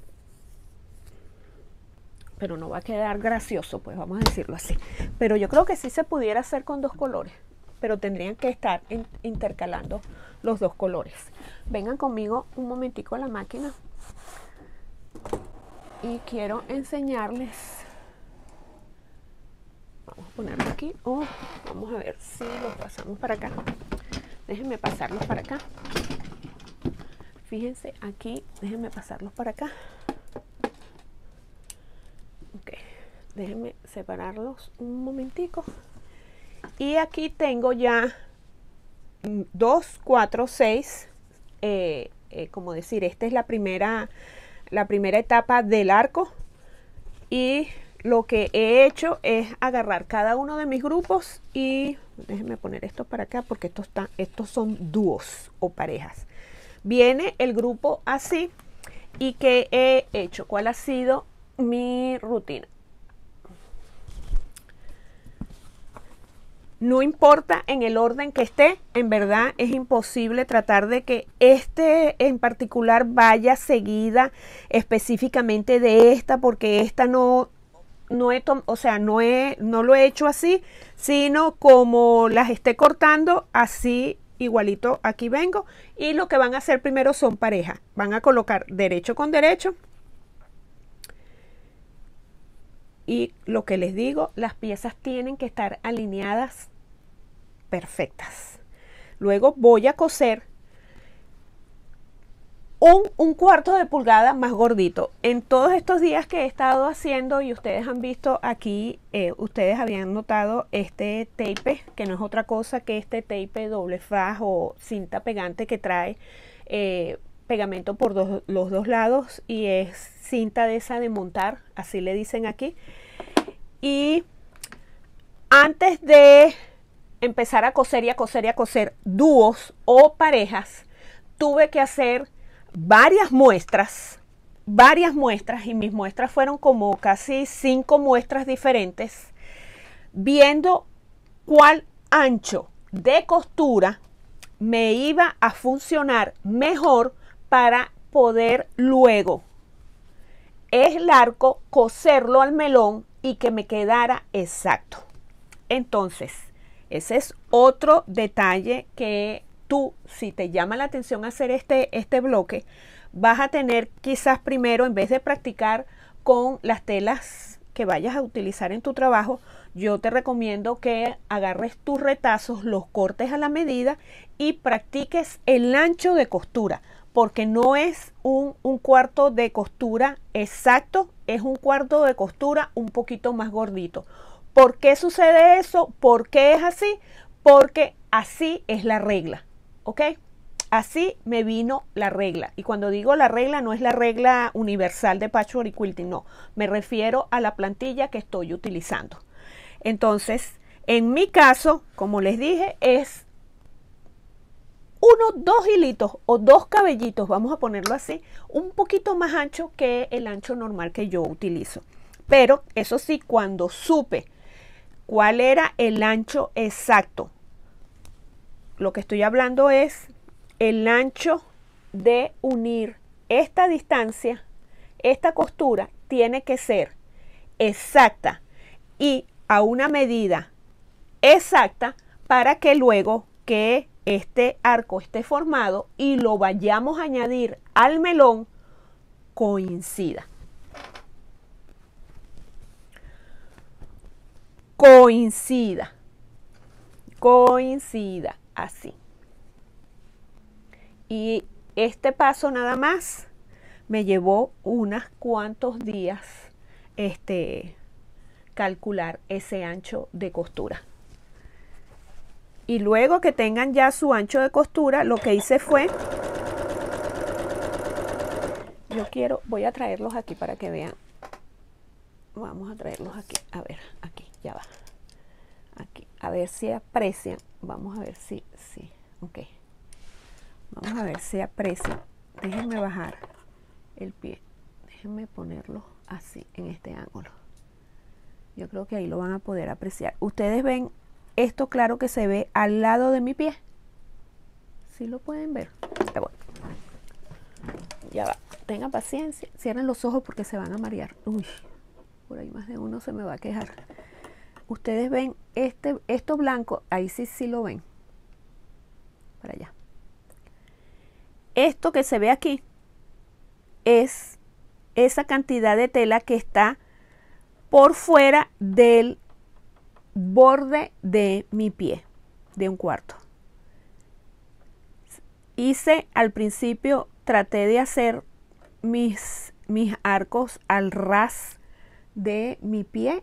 pero no va a quedar gracioso, pues vamos a decirlo así. Pero yo creo que sí se pudiera hacer con dos colores, pero tendrían que estar intercalando los dos colores. Vengan conmigo un momentico a la máquina y quiero enseñarles. Vamos a ponerlo aquí. Oh, vamos a ver si los pasamos para acá. Déjenme pasarlos para acá fíjense aquí déjenme pasarlos para acá déjenme separarlos un momentico y aquí tengo ya 2 4 6 como decir esta es la primera la primera etapa del arco y lo que he hecho es agarrar cada uno de mis grupos y déjenme poner esto para acá porque estos, están, estos son dúos o parejas viene el grupo así y qué he hecho, cuál ha sido mi rutina. No importa en el orden que esté, en verdad es imposible tratar de que este en particular vaya seguida específicamente de esta, porque esta no, no o sea, no, no lo he hecho así, sino como las esté cortando, así igualito aquí vengo y lo que van a hacer primero son pareja Van a colocar derecho con derecho y lo que les digo, las piezas tienen que estar alineadas perfectas. Luego voy a coser un, cuarto de pulgada más gordito. En todos estos días que he estado haciendo y ustedes han visto aquí, eh, ustedes habían notado este tape, que no es otra cosa que este tape doble faz o cinta pegante que trae eh, pegamento por los dos lados y es cinta de esa de montar, así le dicen aquí. Y antes de empezar a coser y a coser y a coser dúos o parejas, tuve que hacer varias muestras, varias muestras, y mis muestras fueron como casi cinco muestras diferentes, viendo cuál ancho de costura me iba a funcionar mejor para poder luego es largo coserlo al melón y que me quedara exacto. Entonces, ese es otro detalle que tú, si te llama la atención hacer este, este bloque, vas a tener quizás primero, en vez de practicar con las telas que vayas a utilizar en tu trabajo, yo te recomiendo que agarres tus retazos, los cortes a la medida y practiques el ancho de costura, porque no es un, un cuarto de costura exacto, es un cuarto de costura un poquito más gordito. ¿Por qué sucede eso? ¿Por qué es así? Porque así es la regla. ¿ok? Así me vino la regla. Y cuando digo la regla, no es la regla universal de patchwork y quilting, no. Me refiero a la plantilla que estoy utilizando. Entonces, en mi caso, como les dije, es uno, dos hilitos o dos cabellitos, vamos a ponerlo así, un poquito más ancho que el ancho normal que yo utilizo. Pero eso sí, cuando supe cuál era el ancho exacto lo que estoy hablando es el ancho de unir esta distancia, esta costura tiene que ser exacta y a una medida exacta para que luego que este arco esté formado y lo vayamos a añadir al melón coincida. Coincida. Coincida así. Y este paso nada más me llevó unas cuantos días este, calcular ese ancho de costura. Y luego que tengan ya su ancho de costura, lo que hice fue, yo quiero, voy a traerlos aquí para que vean. Vamos a traerlos aquí, a ver, aquí, ya va. Aquí, a ver si aprecian. Vamos a ver si, sí, ok. Vamos a ver si aprecian. Déjenme bajar el pie. Déjenme ponerlo así, en este ángulo. Yo creo que ahí lo van a poder apreciar. Ustedes ven esto claro que se ve al lado de mi pie. Si lo pueden ver. Ya, ya va. Tengan paciencia. Cierren los ojos porque se van a marear. Uy, por ahí más de uno se me va a quejar ustedes ven este, esto blanco, ahí sí, sí lo ven, para allá. Esto que se ve aquí es esa cantidad de tela que está por fuera del borde de mi pie, de un cuarto. Hice al principio, traté de hacer mis, mis arcos al ras de mi pie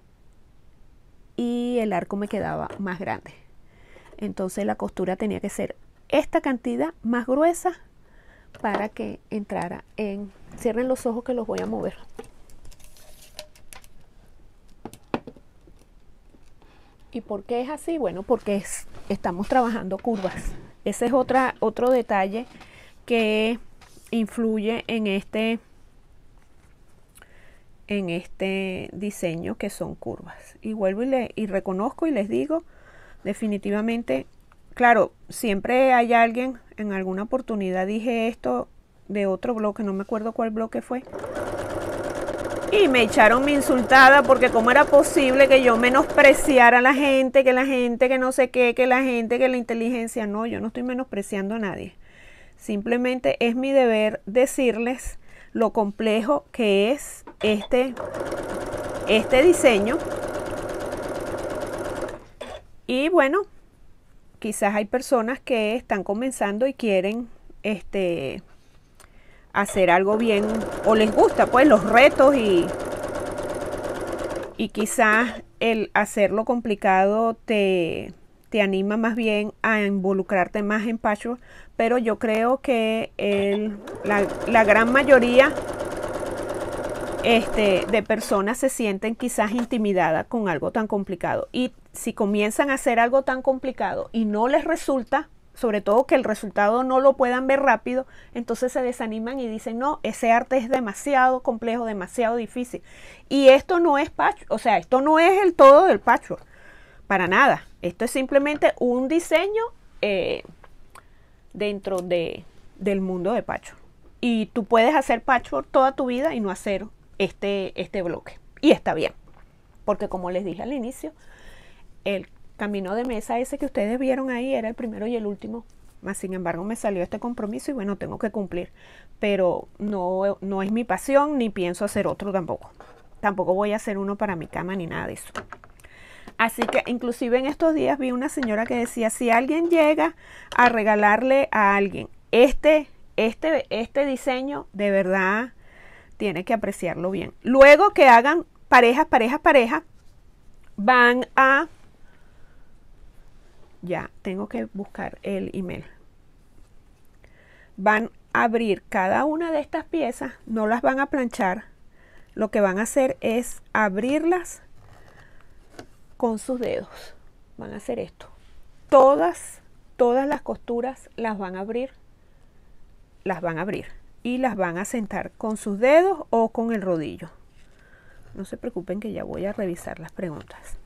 y el arco me quedaba más grande. Entonces la costura tenía que ser esta cantidad más gruesa para que entrara en... Cierren los ojos que los voy a mover. ¿Y por qué es así? Bueno, porque estamos trabajando curvas. Ese es otra, otro detalle que influye en este en este diseño que son curvas. Y vuelvo y, le, y reconozco y les digo, definitivamente, claro, siempre hay alguien, en alguna oportunidad dije esto de otro bloque, no me acuerdo cuál bloque fue, y me echaron mi insultada porque cómo era posible que yo menospreciara a la gente, que la gente que no sé qué, que la gente que la inteligencia, no, yo no estoy menospreciando a nadie. Simplemente es mi deber decirles lo complejo que es este, este diseño. Y bueno, quizás hay personas que están comenzando y quieren este, hacer algo bien o les gusta pues los retos y, y quizás el hacerlo complicado te, te anima más bien a involucrarte más en Patchwork, pero yo creo que la, gran mayoría este, de personas se sienten quizás intimidadas con algo tan complicado. Y si comienzan a hacer algo tan complicado y no les resulta, sobre todo que el resultado no lo puedan ver rápido, entonces se desaniman y dicen, no, ese arte es demasiado complejo, demasiado difícil. Y esto no es patchwork, o sea, esto no es el todo del patchwork, para nada. Esto es simplemente un diseño eh, dentro del mundo de patchwork. Y tú puedes hacer patchwork toda tu vida y no hacer este, este bloque. Y está bien, porque como les dije al inicio, el camino de mesa ese que ustedes vieron ahí era el primero y el último. mas sin embargo, me salió este compromiso y bueno, tengo que cumplir. Pero no, no es mi pasión ni pienso hacer otro tampoco. Tampoco voy a hacer uno para mi cama ni nada de eso. Así que inclusive en estos días vi una señora que decía, si alguien llega a regalarle a alguien este, este, este diseño, de verdad tiene que apreciarlo bien. Luego que hagan parejas, parejas, parejas, van a... Ya, tengo que buscar el email. Van a abrir cada una de estas piezas, no las van a planchar. Lo que van a hacer es abrirlas con sus dedos. Van a hacer esto. Todas, todas las costuras las van a abrir, las van a abrir y las van a sentar con sus dedos o con el rodillo. No se preocupen que ya voy a revisar las preguntas.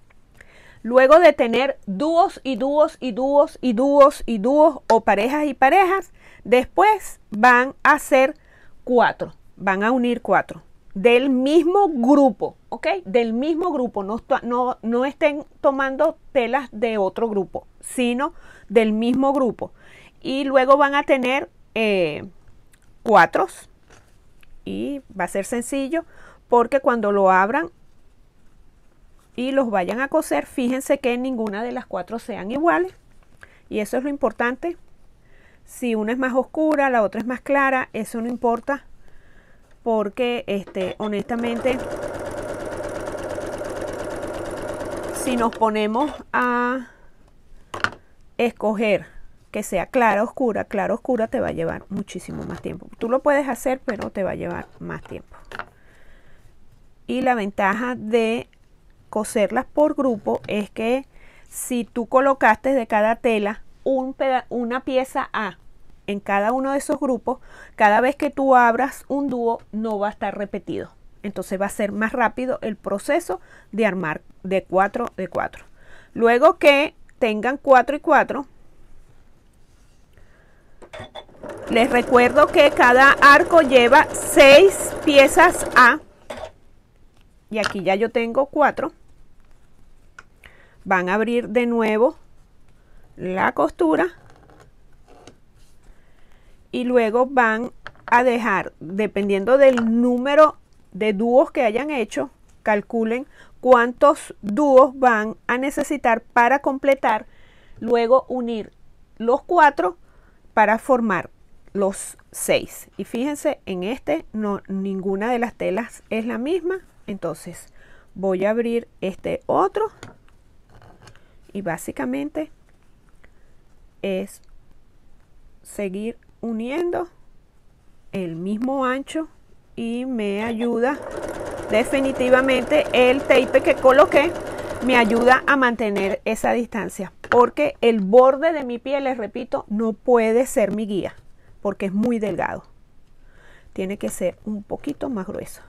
Luego de tener dúos y dúos y dúos y dúos y dúos o parejas y parejas, después van a hacer cuatro, van a unir cuatro del mismo grupo. ¿ok? Del mismo grupo, no, no, no estén tomando telas de otro grupo, sino del mismo grupo. Y luego van a tener eh, cuatro y va a ser sencillo porque cuando lo abran y los vayan a coser, fíjense que ninguna de las cuatro sean iguales. Y eso es lo importante. Si una es más oscura, la otra es más clara, eso no importa. Porque este, honestamente si nos ponemos a escoger que sea clara oscura, clara oscura te va a llevar muchísimo más tiempo. Tú lo puedes hacer, pero te va a llevar más tiempo. Y la ventaja de coserlas por grupo es que si tú colocaste de cada tela una pieza A en cada uno de esos grupos, cada vez que tú abras un dúo no va a estar repetido. Entonces va a ser más rápido el proceso de armar de 4 de 4. Luego que tengan 4 y 4, les recuerdo que cada arco lleva 6 piezas A. Y aquí ya yo tengo 4. Van a abrir de nuevo la costura. Y luego van a dejar, dependiendo del número de dúos que hayan hecho, calculen cuántos dúos van a necesitar para completar, luego unir los cuatro para formar los seis. Y fíjense, en este no, ninguna de las telas es la misma, entonces voy a abrir este otro y básicamente es seguir uniendo el mismo ancho y me ayuda definitivamente el tape que coloqué me ayuda a mantener esa distancia porque el borde de mi piel, les repito, no puede ser mi guía porque es muy delgado. Tiene que ser un poquito más grueso.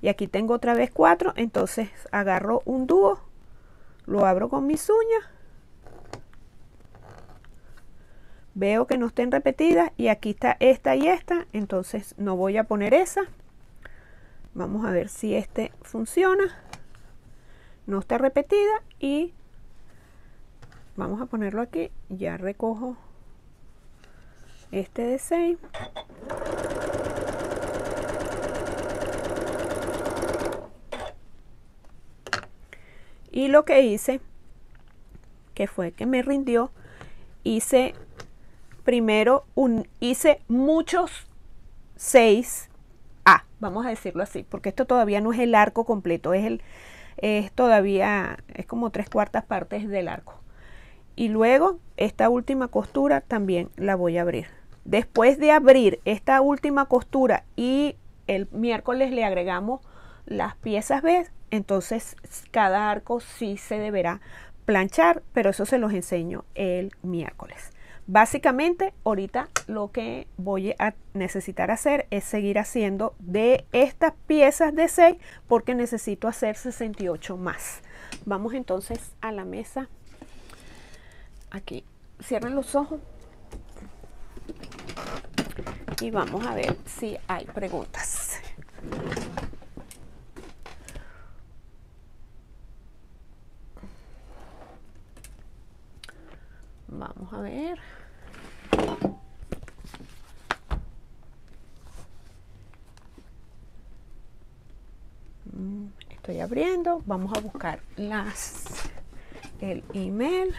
Y aquí tengo otra vez cuatro, entonces agarro un dúo, lo abro con mis uñas veo que no estén repetidas y aquí está esta y esta, entonces no voy a poner esa. Vamos a ver si este funciona. No está repetida y vamos a ponerlo aquí. Ya recojo este de 6. Y lo que hice, que fue que me rindió, hice primero un, hice muchos 6A, vamos a decirlo así, porque esto todavía no es el arco completo, es, el, es todavía, es como tres cuartas partes del arco. Y luego esta última costura también la voy a abrir. Después de abrir esta última costura y el miércoles le agregamos las piezas B, entonces cada arco sí se deberá planchar, pero eso se los enseño el miércoles. Básicamente, ahorita lo que voy a necesitar hacer es seguir haciendo de estas piezas de 6 porque necesito hacer 68 más. Vamos entonces a la mesa. Aquí, cierren los ojos. Y vamos a ver si hay preguntas. Vamos a ver. Mm, estoy abriendo. Vamos a buscar las, el email.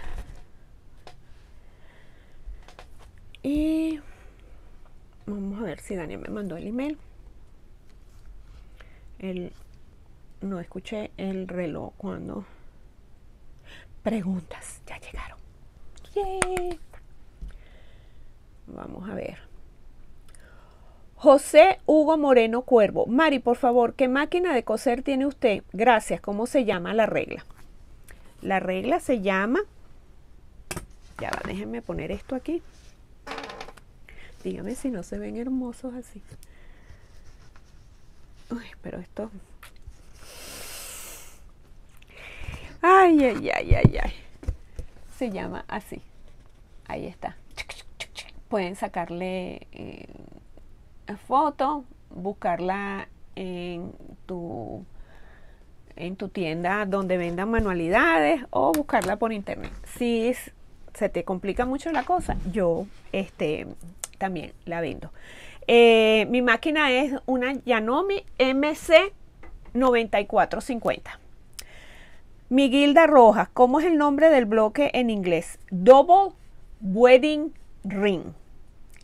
Y vamos a ver si Daniel me mandó el email. El, no escuché el reloj cuando. Preguntas, ya llegaron. Vamos a ver. José Hugo Moreno Cuervo. Mari, por favor, ¿qué máquina de coser tiene usted? Gracias. ¿Cómo se llama la regla? La regla se llama... Ya déjenme poner esto aquí. Dígame si no se ven hermosos así. Uy, pero esto... Ay, ay, ay, ay, ay. Se llama así. Ahí está. Pueden sacarle eh, foto, buscarla en tu, en tu tienda donde vendan manualidades o buscarla por internet. Si se te complica mucho la cosa, yo este, también la vendo. Eh, mi máquina es una Yanomi MC 9450. Mi guilda roja, ¿cómo es el nombre del bloque en inglés? Double Wedding Ring.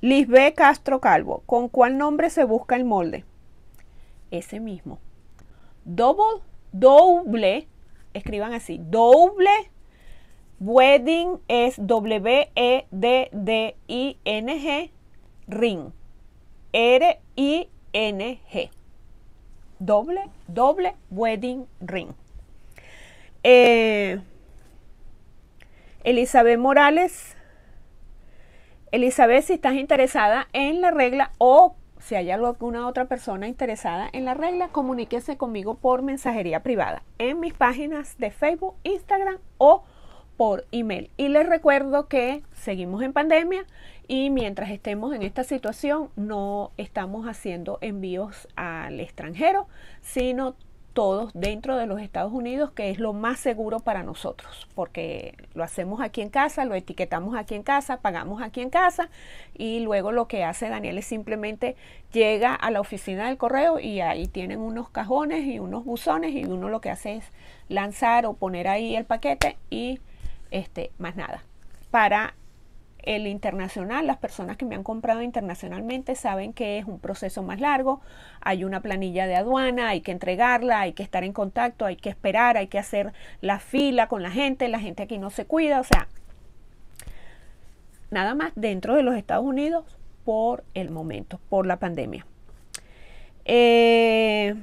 Lisbeth Castro Calvo, ¿con cuál nombre se busca el molde? Ese mismo. Double, doble, escriban así, doble wedding es W-E-D-D-I-N-G, ring, R-I-N-G. Doble, doble wedding ring. Elizabeth Morales Elizabeth, si estás interesada en la regla o si hay alguna otra persona interesada en la regla, comuníquese conmigo por mensajería privada en mis páginas de Facebook, Instagram o por email. Y les recuerdo que seguimos en pandemia y mientras estemos en esta situación no estamos haciendo envíos al extranjero, sino todos dentro de los Estados Unidos, que es lo más seguro para nosotros, porque lo hacemos aquí en casa, lo etiquetamos aquí en casa, pagamos aquí en casa y luego lo que hace Daniel es simplemente llega a la oficina del correo y ahí tienen unos cajones y unos buzones y uno lo que hace es lanzar o poner ahí el paquete y este más nada para el internacional, las personas que me han comprado internacionalmente saben que es un proceso más largo, hay una planilla de aduana, hay que entregarla, hay que estar en contacto, hay que esperar, hay que hacer la fila con la gente, la gente aquí no se cuida, o sea, nada más dentro de los Estados Unidos por el momento, por la pandemia. Eh,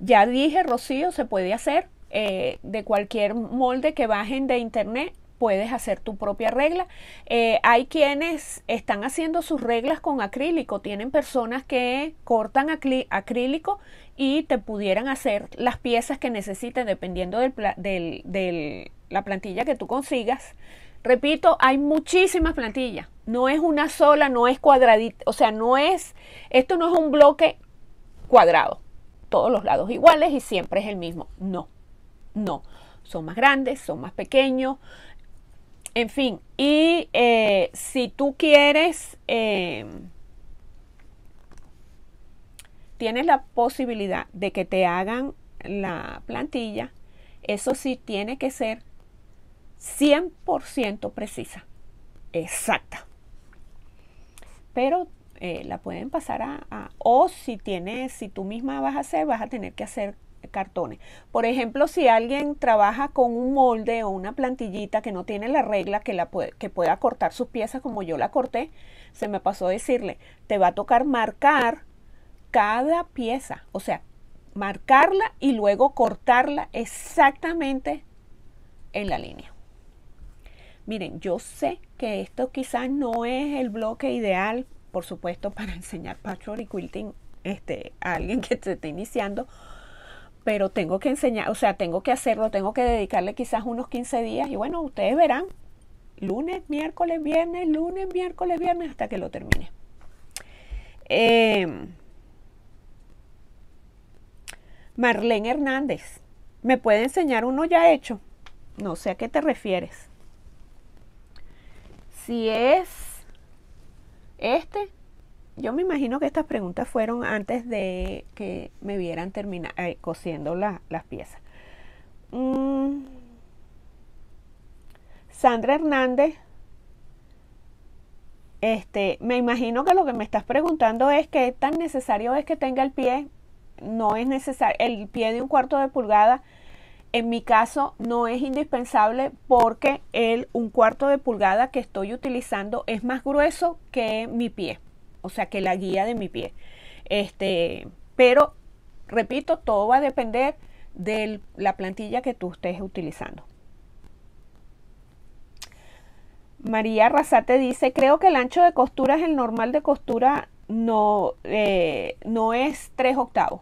ya dije, Rocío, se puede hacer eh, de cualquier molde que bajen de internet, puedes hacer tu propia regla. Eh, hay quienes están haciendo sus reglas con acrílico, tienen personas que cortan acrílico y te pudieran hacer las piezas que necesites dependiendo de la plantilla que tú consigas. Repito, hay muchísimas plantillas, no es una sola, no es cuadradita, o sea, no es, esto no es un bloque cuadrado, todos los lados iguales y siempre es el mismo, no, no, son más grandes, son más pequeños, en fin, y eh, si tú quieres, eh, tienes la posibilidad de que te hagan la plantilla, eso sí tiene que ser 100% precisa, exacta. Pero eh, la pueden pasar a, a, o si tienes, si tú misma vas a hacer, vas a tener que hacer cartones. Por ejemplo, si alguien trabaja con un molde o una plantillita que no tiene la regla que, la que pueda cortar sus piezas como yo la corté, se me pasó decirle, te va a tocar marcar cada pieza, o sea, marcarla y luego cortarla exactamente en la línea. Miren, yo sé que esto quizás no es el bloque ideal, por supuesto, para enseñar patchwork y quilting este, a alguien que se está iniciando, pero tengo que enseñar, o sea, tengo que hacerlo, tengo que dedicarle quizás unos 15 días y bueno, ustedes verán, lunes, miércoles, viernes, lunes, miércoles, viernes, hasta que lo termine. Em, Marlene Hernández, ¿me puede enseñar uno ya hecho? No sé a qué te refieres. Si es este, yo me imagino que estas preguntas fueron antes de que me vieran terminar eh, cosiendo las piezas. Mm. Sandra Hernández, este, me imagino que lo que me estás preguntando es qué tan necesario es que tenga el pie. No es necesario, el pie de un cuarto de pulgada, en mi caso, no es indispensable porque el un cuarto de pulgada que estoy utilizando es más grueso que mi pie o sea, que la guía de mi pie. Este, pero, repito, todo va a depender de la plantilla que tú estés utilizando. María Razate dice, creo que el ancho de costura es el normal de costura, no, eh, no es 3 octavos.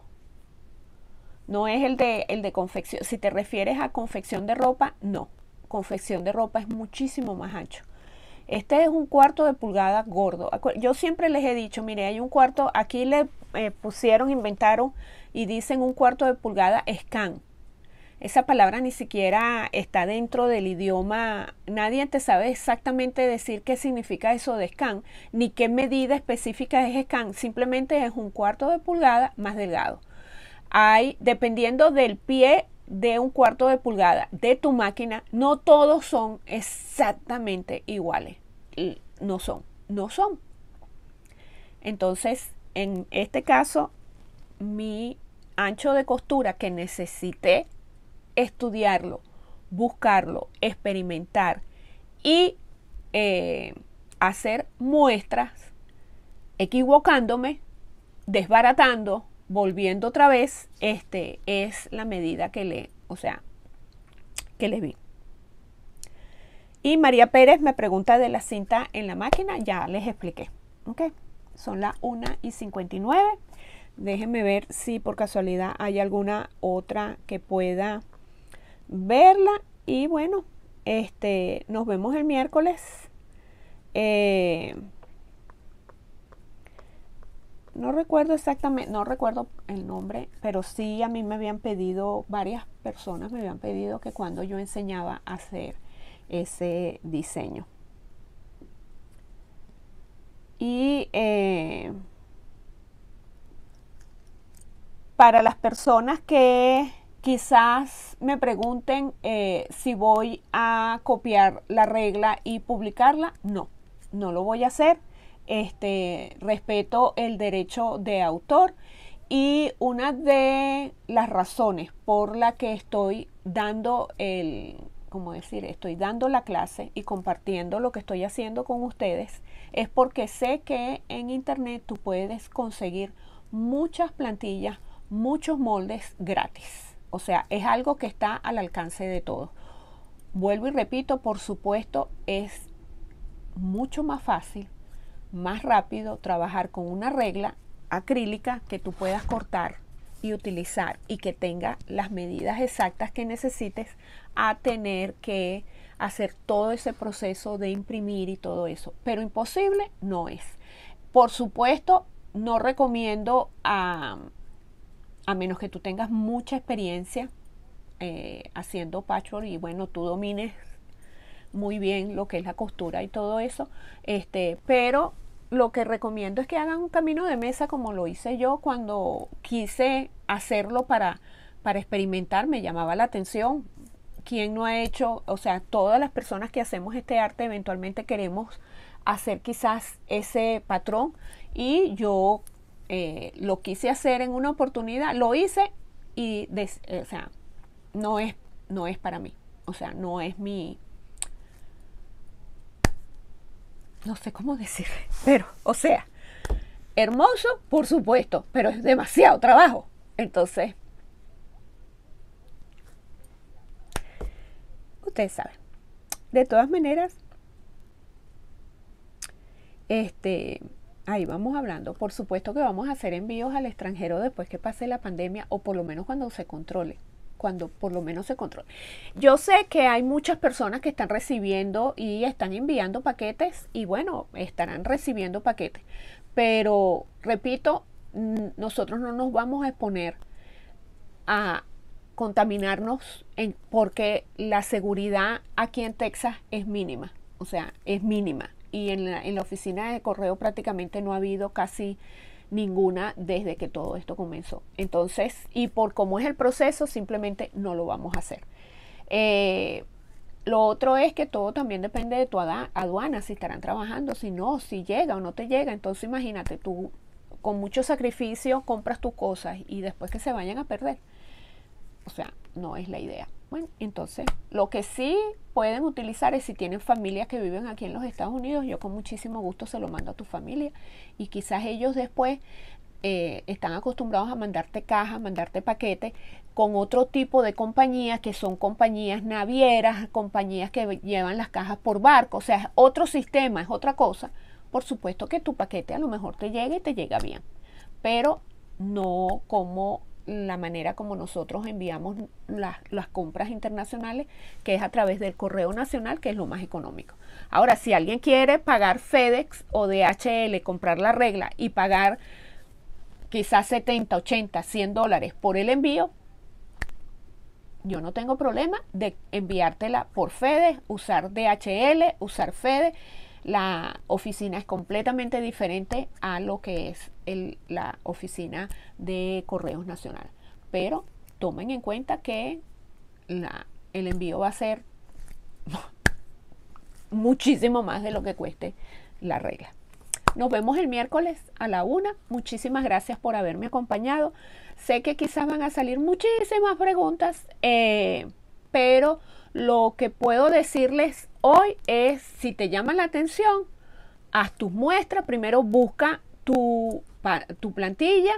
No es el de, el de confección. Si te refieres a confección de ropa, no. Confección de ropa es muchísimo más ancho. Este es un cuarto de pulgada gordo. Yo siempre les he dicho, mire, hay un cuarto, aquí le eh, pusieron, inventaron y dicen un cuarto de pulgada scan. Esa palabra ni siquiera está dentro del idioma, nadie te sabe exactamente decir qué significa eso de scan, ni qué medida específica es scan, simplemente es un cuarto de pulgada más delgado. Hay, dependiendo del pie de un cuarto de pulgada de tu máquina, no todos son exactamente iguales. No son, no son. Entonces, en este caso, mi ancho de costura que necesité estudiarlo, buscarlo, experimentar y eh, hacer muestras, equivocándome, desbaratando, volviendo otra vez, este es la medida que le, o sea, que le vi. Y María Pérez me pregunta de la cinta en la máquina, ya les expliqué. Ok, son las 1 y 59. Déjenme ver si por casualidad hay alguna otra que pueda verla. Y bueno, este, nos vemos el miércoles. Eh, no recuerdo exactamente, no recuerdo el nombre, pero sí a mí me habían pedido, varias personas me habían pedido que cuando yo enseñaba a hacer ese diseño. Y eh, para las personas que quizás me pregunten eh, si voy a copiar la regla y publicarla, no, no lo voy a hacer este, respeto el derecho de autor y una de las razones por la que estoy dando el, como decir, estoy dando la clase y compartiendo lo que estoy haciendo con ustedes, es porque sé que en internet tú puedes conseguir muchas plantillas, muchos moldes gratis. O sea, es algo que está al alcance de todos. Vuelvo y repito, por supuesto, es mucho más fácil más rápido trabajar con una regla acrílica que tú puedas cortar y utilizar y que tenga las medidas exactas que necesites a tener que hacer todo ese proceso de imprimir y todo eso. Pero imposible no es. Por supuesto, no recomiendo a, a menos que tú tengas mucha experiencia eh, haciendo patchwork y bueno, tú domines muy bien lo que es la costura y todo eso, este, pero lo que recomiendo es que hagan un camino de mesa como lo hice yo cuando quise hacerlo para, para experimentar, me llamaba la atención. ¿Quién no ha hecho? O sea, todas las personas que hacemos este arte eventualmente queremos hacer quizás ese patrón y yo eh, lo quise hacer en una oportunidad, lo hice y, o sea, no es, no es para mí, o sea, no es mi, no sé cómo decir, pero, o sea, hermoso, por supuesto, pero es demasiado trabajo. Entonces, ustedes saben. De todas maneras, este, ahí vamos hablando. Por supuesto que vamos a hacer envíos al extranjero después que pase la pandemia o por lo menos cuando se controle cuando por lo menos se controle. Yo sé que hay muchas personas que están recibiendo y están enviando paquetes y bueno, estarán recibiendo paquetes, pero repito, nosotros no nos vamos a exponer a contaminarnos en, porque la seguridad aquí en Texas es mínima, o sea, es mínima. Y en la oficina de correo prácticamente no ha habido casi ninguna desde que todo esto comenzó. Entonces, y por cómo es el proceso, simplemente no lo vamos a hacer. Eh, lo otro es que todo también depende de tu aduana, si estarán trabajando, si no, si llega o no te llega. Entonces imagínate, tú con mucho sacrificio compras tus cosas y después que se vayan a perder. O sea, no es la idea. Bueno, entonces, lo que sí pueden utilizar es si tienen familias que viven aquí en los Estados Unidos, yo con muchísimo gusto se lo mando a tu familia y quizás ellos después eh, están acostumbrados a mandarte cajas, mandarte paquetes con otro tipo de compañías que son compañías navieras, compañías que llevan las cajas por barco, o sea, es otro sistema, es otra cosa. Por supuesto que tu paquete a lo mejor te llega y te llega bien, pero no como la manera como nosotros enviamos las, compras internacionales, que es a través del correo nacional, que es lo más económico. Ahora, si alguien quiere pagar FedEx o DHL, comprar la regla y pagar quizás 70, 80, 100 dólares por el envío, yo no tengo problema de enviártela por FedEx, usar DHL, usar FedEx la oficina es completamente diferente a lo que es la oficina de Correos Nacional. Pero tomen en cuenta que el envío va a ser muchísimo más de lo que cueste la regla. Nos vemos el miércoles a la una. Muchísimas gracias por haberme acompañado. Sé que quizás van a salir muchísimas preguntas, eh, pero lo que puedo decirles hoy es, si te llama la atención, haz tus muestras, primero busca tu, plantilla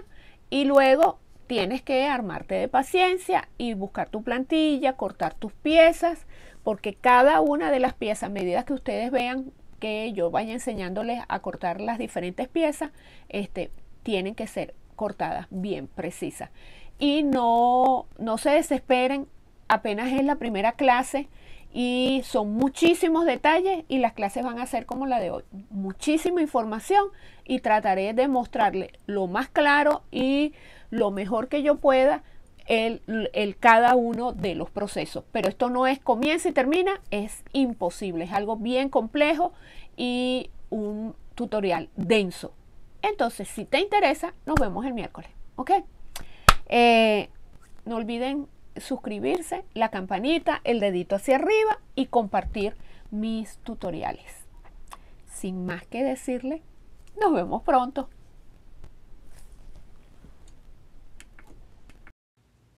y luego tienes que armarte de paciencia y buscar tu plantilla, cortar tus piezas, porque cada una de las piezas, medidas medida que ustedes vean que yo vaya enseñándoles a cortar las diferentes piezas, este, tienen que ser cortadas bien precisas. Y no, no se desesperen, apenas es la primera clase, y son muchísimos detalles y las clases van a ser como la de hoy. Muchísima información y trataré de mostrarle lo más claro y lo mejor que yo pueda el, cada uno de los procesos. Pero esto no es comienza y termina, es imposible, es algo bien complejo y un tutorial denso. Entonces, si te interesa, nos vemos el miércoles, ¿ok? Eh, no olviden suscribirse, la campanita, el dedito hacia arriba y compartir mis tutoriales. Sin más que decirle, nos vemos pronto.